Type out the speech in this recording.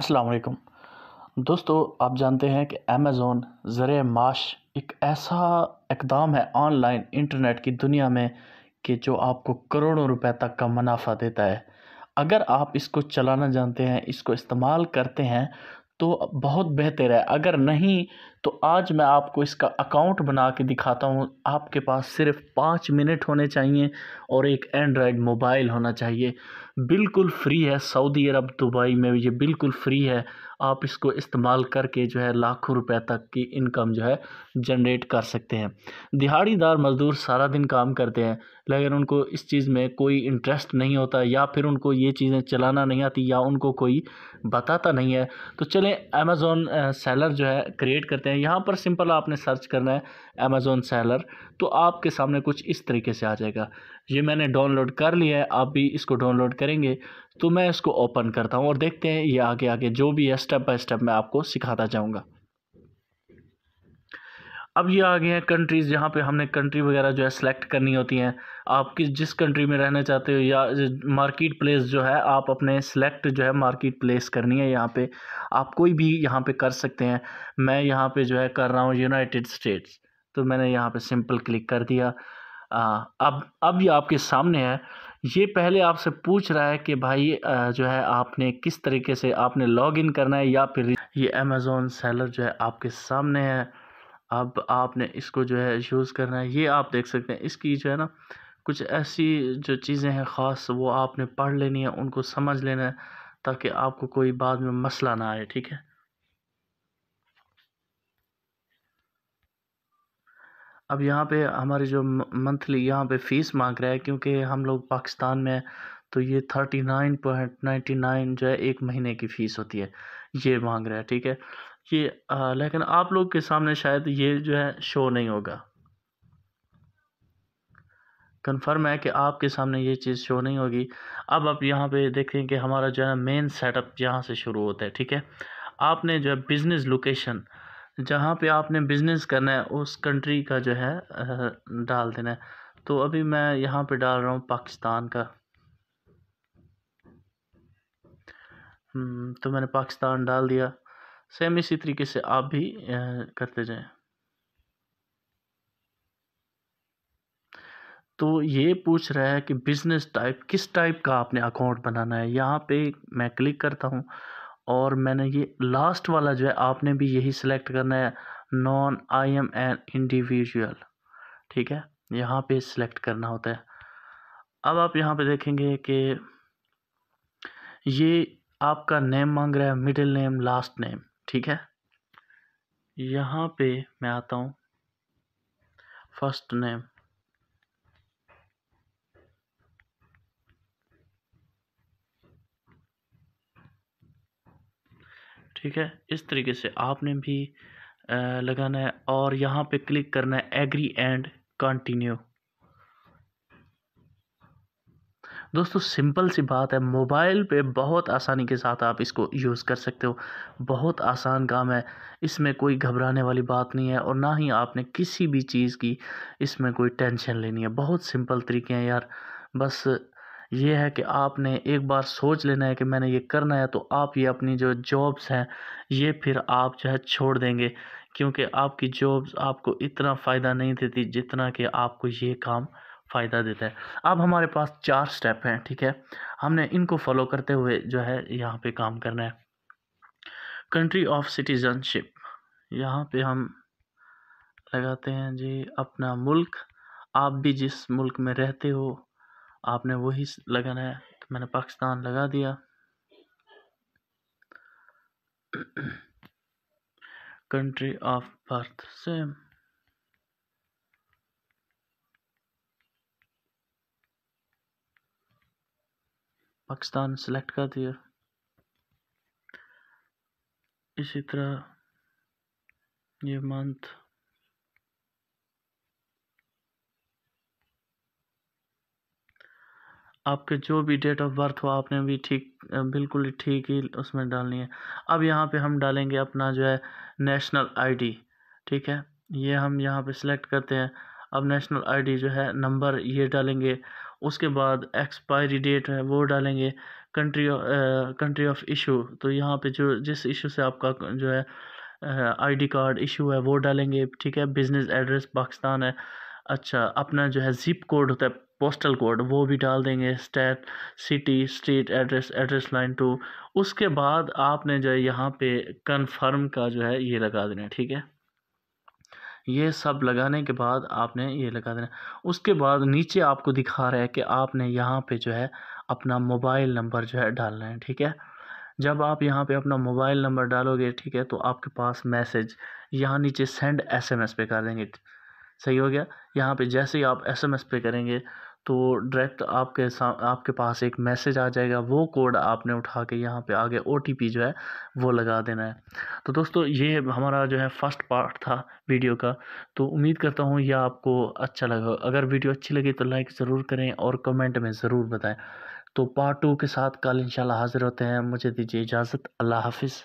असलम दोस्तों आप जानते हैं कि अमेज़ोन ज़र माश एक ऐसा इकदाम है ऑनलाइन इंटरनेट की दुनिया में कि जो आपको करोड़ों रुपए तक का मुनाफा देता है अगर आप इसको चलाना जानते हैं इसको इस्तेमाल करते हैं तो बहुत बेहतर है अगर नहीं तो आज मैं आपको इसका अकाउंट बना के दिखाता हूँ आपके पास सिर्फ पाँच मिनट होने चाहिए और एक एंड्रॉयड मोबाइल होना चाहिए बिल्कुल फ्री है सऊदी अरब दुबई में ये बिल्कुल फ्री है आप इसको इस्तेमाल करके जो है लाखों रुपए तक की इनकम जो है जनरेट कर सकते हैं दिहाड़ीदार मज़दूर सारा दिन काम करते हैं लेकिन उनको इस चीज़ में कोई इंटरेस्ट नहीं होता या फिर उनको ये चीज़ें चलाना नहीं आती या उनको कोई बताता नहीं है तो चलें अमेज़ोन सेलर जो है क्रिएट करते हैं हैं यहाँ पर सिंपल आपने सर्च करना है अमेज़ोन सेलर तो आपके सामने कुछ इस तरीके से आ जाएगा ये मैंने डाउनलोड कर लिया है आप भी इसको डाउनलोड करेंगे तो मैं इसको ओपन करता हूँ और देखते हैं ये आगे आगे जो भी है स्टेप बाय स्टेप मैं आपको सिखाता जाऊँगा अब ये आ गए हैं कंट्रीज़ जहाँ पे हमने कंट्री वगैरह जो है सेलेक्ट करनी होती हैं आप किस जिस कंट्री में रहना चाहते हो या मार्केट प्लेस जो है आप अपने सेलेक्ट जो है मार्केट प्लेस करनी है यहाँ पे आप कोई भी यहाँ पे कर सकते हैं मैं यहाँ पे जो है कर रहा हूँ यूनाइटेड स्टेट्स तो मैंने यहाँ पे सिंपल क्लिक कर दिया आ, अब अब ये आपके सामने है ये पहले आपसे पूछ रहा है कि भाई जो है आपने किस तरीके से आपने लॉग करना है या फिर ये अमेज़ोन सेलर जो है आपके सामने है अब आपने इसको जो है यूज़ करना है ये आप देख सकते हैं इसकी जो है ना कुछ ऐसी जो चीज़ें हैं ख़ास वो आपने पढ़ लेनी है उनको समझ लेना है ताकि आपको कोई बाद में मसला ना आए ठीक है अब यहाँ पे हमारी जो मंथली यहाँ पे फ़ीस मांग रहा है क्योंकि हम लोग पाकिस्तान में तो ये thirty nine point ninety nine जो है एक महीने की फ़ीस होती है ये मांग रहा है ठीक है आ, लेकिन आप लोग के सामने शायद ये जो है शो नहीं होगा कंफर्म है कि आपके सामने ये चीज़ शो नहीं होगी अब आप यहाँ पे देखें कि हमारा जो है मेन सेटअप यहाँ से शुरू होता है ठीक है आपने जो है बिज़नेस लोकेशन जहाँ पे आपने बिज़नेस करना है उस कंट्री का जो है डाल देना है तो अभी मैं यहाँ पे डाल रहा हूँ पाकिस्तान का हम्म, तो मैंने पाकिस्तान डाल दिया सेम इसी तरीके से आप भी करते जाएं तो ये पूछ रहा है कि बिज़नेस टाइप किस टाइप का आपने अकाउंट बनाना है यहाँ पे मैं क्लिक करता हूँ और मैंने ये लास्ट वाला जो है आपने भी यही सिलेक्ट करना है non I M N individual ठीक है यहाँ पे सिलेक्ट करना होता है अब आप यहाँ पे देखेंगे कि ये आपका नेम मांग रहा है मिडिल नेम लास्ट नेम ठीक है यहाँ पे मैं आता हूँ फर्स्ट नेम ठीक है इस तरीके से आपने भी लगाना है और यहाँ पे क्लिक करना है एग्री एंड कंटिन्यू दोस्तों सिंपल सी बात है मोबाइल पे बहुत आसानी के साथ आप इसको यूज़ कर सकते हो बहुत आसान काम है इसमें कोई घबराने वाली बात नहीं है और ना ही आपने किसी भी चीज़ की इसमें कोई टेंशन लेनी है बहुत सिंपल तरीके हैं यार बस ये है कि आपने एक बार सोच लेना है कि मैंने ये करना है तो आप ये अपनी जो जॉब्स हैं ये फिर आप जो है छोड़ देंगे क्योंकि आपकी जॉब्स आपको इतना फ़ायदा नहीं देती जितना कि आपको ये काम फ़ायदा देता है अब हमारे पास चार स्टेप हैं ठीक है हमने इनको फॉलो करते हुए जो है यहाँ पे काम करना है कंट्री ऑफ सिटीजनशिप यहाँ पे हम लगाते हैं जी अपना मुल्क आप भी जिस मुल्क में रहते हो आपने वही लगाना है तो मैंने पाकिस्तान लगा दिया country of birth same Pakistan select कर दिया इसी तरह ये मंथ आपके जो भी डेट ऑफ बर्थ हो आपने भी ठीक बिल्कुल ठीक ही उसमें डालनी है अब यहाँ पे हम डालेंगे अपना जो है नेशनल आईडी ठीक है ये हम यहाँ पे सिलेक्ट करते हैं अब नेशनल आईडी जो है नंबर ये डालेंगे उसके बाद एक्सपायरी डेट है वो डालेंगे कंट्री कंट्री ऑफ इशू तो यहाँ पे जो जिस इशू से आपका जो है आईडी कार्ड इशू है वो डालेंगे ठीक है बिजनेस एड्रेस पाकिस्तान है अच्छा अपना जो है जिप कोड होता है पोस्टल कोड वो भी डाल देंगे state city state address address line two उसके बाद आपने जो है यहाँ पे कन्फर्म का जो है ये लगा देना ठीक है ये सब लगाने के बाद आपने ये लगा देना उसके बाद नीचे आपको दिखा रहा है कि आपने यहाँ पे जो है अपना मोबाइल नंबर जो है डालना है ठीक है जब आप यहाँ पे अपना मोबाइल नंबर डालोगे ठीक है तो आपके पास मैसेज यहाँ नीचे सेंड एसएमएस पे कर देंगे सही हो गया यहाँ पे जैसे ही आप एसएमएस पे करेंगे तो डायरेक्ट आपके आपके पास एक मैसेज आ जाएगा वो कोड आपने उठा के यहाँ पे आगे ओ जो है वो लगा देना है तो दोस्तों ये हमारा जो है फर्स्ट पार्ट था वीडियो का तो उम्मीद करता हूँ यह आपको अच्छा लगा अगर वीडियो अच्छी लगी तो लाइक ज़रूर करें और कमेंट में ज़रूर बताएँ तो पार्ट टू के साथ कल इंशाल्लाह हाज़िर होते हैं मुझे दीजिए इजाज़त अल्लाह हाफिज़